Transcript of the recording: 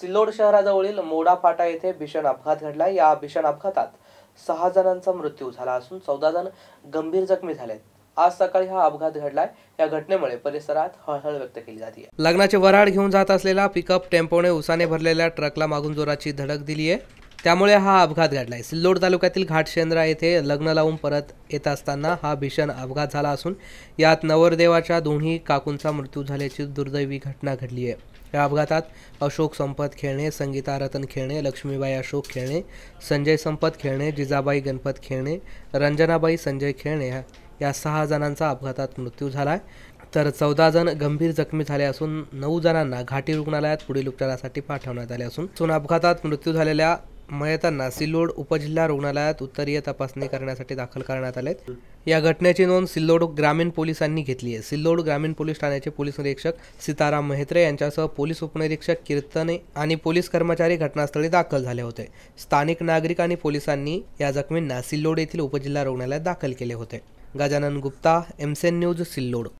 सिल्लोड शहराजवळील मोडा फाटा येथे भीषण अपघात घडला या भीषण अपघातात सहा जणांचा मृत्यू झाला असून चौदा जण गंभीर जखमी झाले आज सकाळी हा अपघात घडलाय या घटनेमुळे परिसरात हळहळ व्यक्त केली जाते लग्नाचे वराड घेऊन जात असलेला पिकअप टेम्पोने उसाने भरलेल्या ट्रकला मागून जोराची धडक दिली आहे त्यामुळे हा अपघात घडला आहे सिल्लोड तालुक्यातील घाटशेंद्रा येथे लग्न लावून परत येत असताना हा भीषण अपघात झाला असून यात नवरदेवाच्या दोन्ही काकूंचा मृत्यू झाल्याची दुर्दैवी घटना घडली आहे या अपघातात अशोक संपत खेळणे संगीता रतन खेळणे लक्ष्मीबाई अशोक खेळणे संजय संपत खेळणे जिजाबाई गणपत खेळणे रंजनाबाई संजय खेळणे या सहा जणांचा अपघातात मृत्यू झाला आहे तर चौदा जण गंभीर जखमी झाले असून नऊ जणांना घाटी रुग्णालयात पुढील उपचारासाठी पाठवण्यात आले असून अपघातात मृत्यू झालेल्या मयता सिल्लोड उपजिल्हा रुग्णालयात उत्तरीय तपासणी करण्यासाठी दाखल करण्यात आलेत या घटनेची नोंद सिल्लोड ग्रामीण पोलिसांनी घेतली आहे सिल्लोड ग्रामीण पोलीस ठाण्याचे पोलीस निरीक्षक सीताराम मेहत्रे यांच्यासह पोलीस उपनिरीक्षक कीर्तने आणि पोलीस कर्मचारी घटनास्थळी दाखल झाले होते स्थानिक नागरिक आणि पोलिसांनी या जखमींना सिल्लोड येथील उपजिल्हा रुग्णालयात दाखल केले होते गजानन गुप्ता एमसेन न्यूज सिल्लोड